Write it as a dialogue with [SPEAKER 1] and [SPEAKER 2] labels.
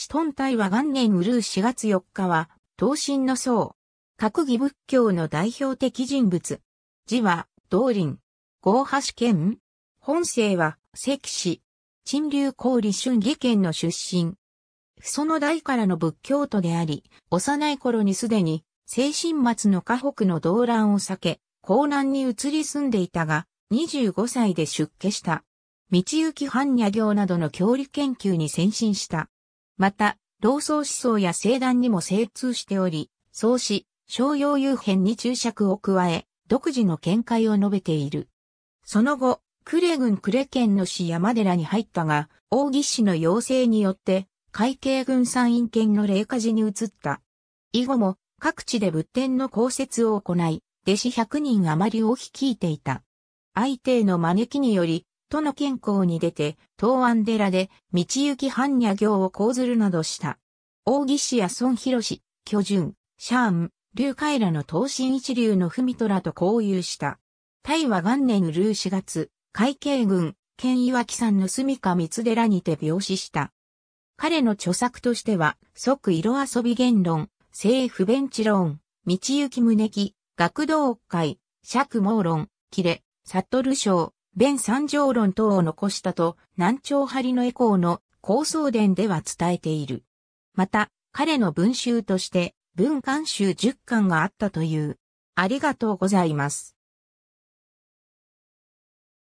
[SPEAKER 1] シト体は元年うるう4月4日は、東進の僧。
[SPEAKER 2] 各義仏教の代表的人物。字は、道林。合橋県本姓は、関氏。陳流高利春義県の出身。その代からの仏教徒であり、幼い頃にすでに、精神末の河北の動乱を避け、江南に移り住んでいたが、25歳で出家した。道行般若行などの教理研究に先進した。また、老僧思想や聖談にも精通しており、創始、商用遊編に注釈を加え、独自の見解を述べている。その後、呉郡呉県の市山寺に入ったが、大義氏の要請によって、会計軍参院県の霊火寺に移った。以後も、各地で仏典の降説を行い、弟子100人余りを率いていた。相手への招きにより、都の健康に出て、東安寺で、道行般若行を講ずるなどした。大岸や孫博士、巨順、シャーン、劉海らの東進一流の文虎と交友した。大和元年ルー4月、海警軍、県岩木山の住家三寺にて病死した。彼の著作としては、即色遊び言論、政府ベンチ論、道行き胸木、学童会、釈盲論、キレ、サトル賞、弁三条論等を残したと、南朝張の以降の高僧伝では伝えている。また、彼の文集として、文官集十巻があっ
[SPEAKER 1] たという。ありがとうございます。